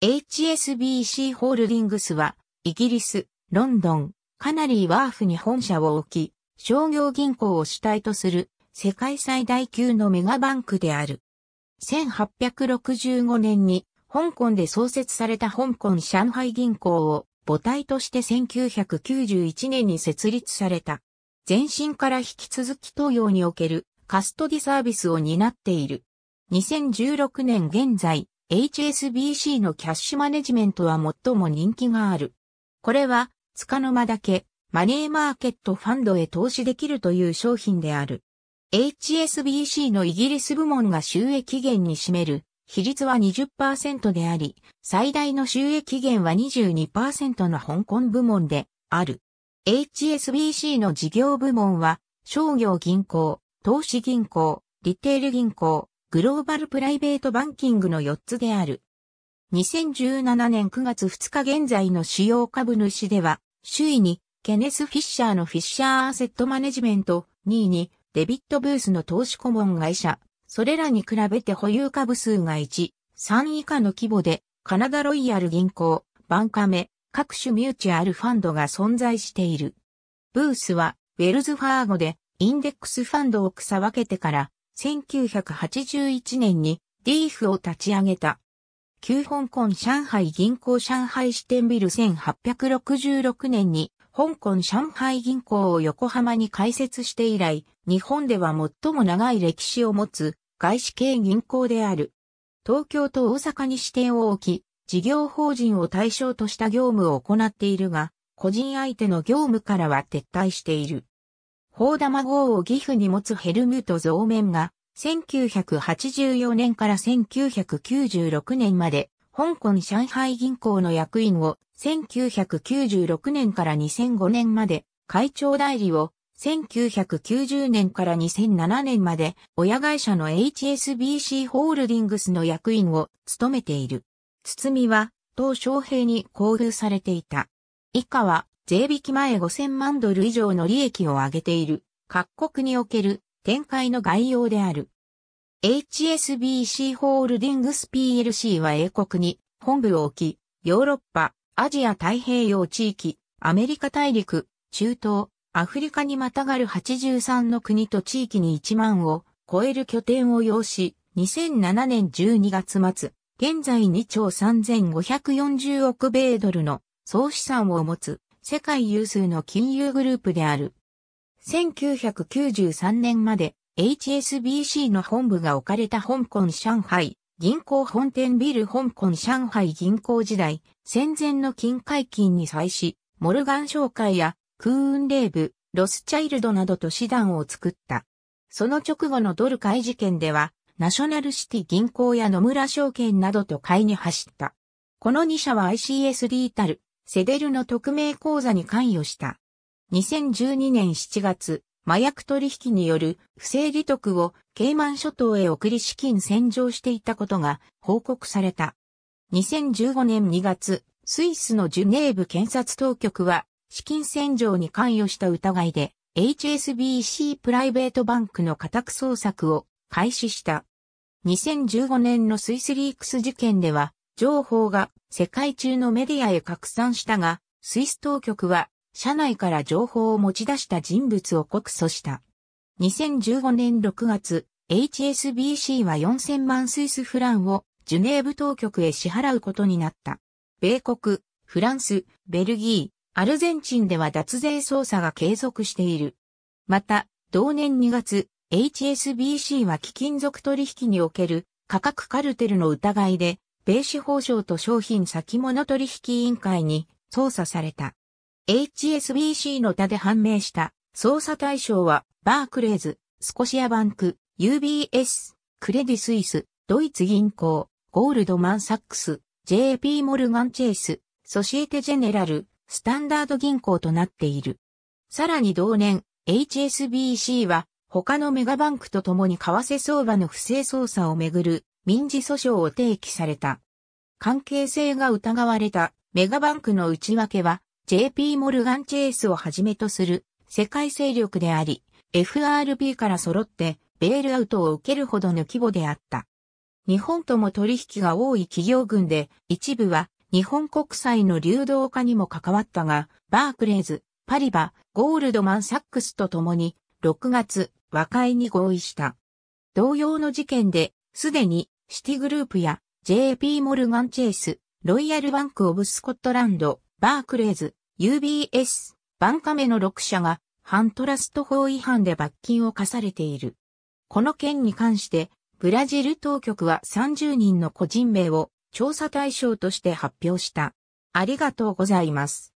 HSBC ホールディングスは、イギリス、ロンドン、カナリーワーフに本社を置き、商業銀行を主体とする世界最大級のメガバンクである。1865年に香港で創設された香港上海銀行を母体として1991年に設立された。前身から引き続き東洋におけるカストディサービスを担っている。2016年現在、HSBC のキャッシュマネジメントは最も人気がある。これは、つかの間だけ、マネーマーケットファンドへ投資できるという商品である。HSBC のイギリス部門が収益源に占める比率は20%であり、最大の収益源は22%の香港部門である。HSBC の事業部門は、商業銀行、投資銀行、リテール銀行、グローバルプライベートバンキングの4つである。2017年9月2日現在の主要株主では、首位にケネス・フィッシャーのフィッシャーアセットマネジメント、2位にデビット・ブースの投資顧問会社、それらに比べて保有株数が1、3以下の規模で、カナダロイヤル銀行、バンカメ、各種ミューチュアルファンドが存在している。ブースは、ウェルズファーゴで、インデックスファンドを草分けてから、1981年に DF を立ち上げた。旧香港上海銀行上海支店ビル1866年に香港上海銀行を横浜に開設して以来、日本では最も長い歴史を持つ外資系銀行である。東京と大阪に支店を置き、事業法人を対象とした業務を行っているが、個人相手の業務からは撤退している。宝玉号を岐阜に持つヘルムト・増面が、1984年から1996年まで、香港上海銀行の役員を、1996年から2005年まで、会長代理を、1990年から2007年まで、親会社の HSBC ホールディングスの役員を務めている。堤は、当昌平に交流されていた。以下は、税引き前5000万ドル以上の利益を上げている各国における展開の概要である。HSBC ホールディングス PLC は英国に本部を置き、ヨーロッパ、アジア太平洋地域、アメリカ大陸、中東、アフリカにまたがる83の国と地域に1万を超える拠点を要し、2007年12月末、現在2兆3540億米ドルの総資産を持つ世界有数の金融グループである。1993年まで HSBC の本部が置かれた香港上海銀行本店ビル香港上海銀行時代、戦前の金解禁に際し、モルガン商会や空運霊部、ロスチャイルドなどと師団を作った。その直後のドル買い事件では、ナショナルシティ銀行や野村証券などと買いに走った。この2社は ICS リータル、セデルの匿名講座に関与した。2012年7月、麻薬取引による不正利得をケイマン諸島へ送り資金洗浄していたことが報告された。2015年2月、スイスのジュネーブ検察当局は資金洗浄に関与した疑いで HSBC プライベートバンクの家宅捜索を開始した。2015年のスイスリークス事件では情報が世界中のメディアへ拡散したが、スイス当局は社内から情報を持ち出した人物を告訴した。2015年6月、HSBC は4000万スイスフランをジュネーブ当局へ支払うことになった。米国、フランス、ベルギー、アルゼンチンでは脱税捜査が継続している。また、同年2月、HSBC は貴金属取引における価格カルテルの疑いで米司法省と商品先物取引委員会に捜査された。HSBC の他で判明した捜査対象は、バークレーズ、スコシアバンク、UBS、クレディスイス、ドイツ銀行、ゴールドマンサックス、JP モルガンチェイス、ソシエテジェネラル、スタンダード銀行となっている。さらに同年、HSBC は他のメガバンクと共に為替相場の不正操作をめぐる民事訴訟を提起された。関係性が疑われたメガバンクの内訳は JP モルガンチェイスをはじめとする世界勢力であり、FRB から揃ってベールアウトを受けるほどの規模であった。日本とも取引が多い企業群で一部は日本国債の流動化にも関わったが、バークレーズ、パリバ、ゴールドマンサックスと共に6月和解に合意した。同様の事件ですでに、シティグループや JP モルガンチェイス、ロイヤルバンクオブスコットランド、バークレーズ、UBS、バンカメの6社が、反トラスト法違反で罰金を課されている。この件に関して、ブラジル当局は30人の個人名を調査対象として発表した。ありがとうございます。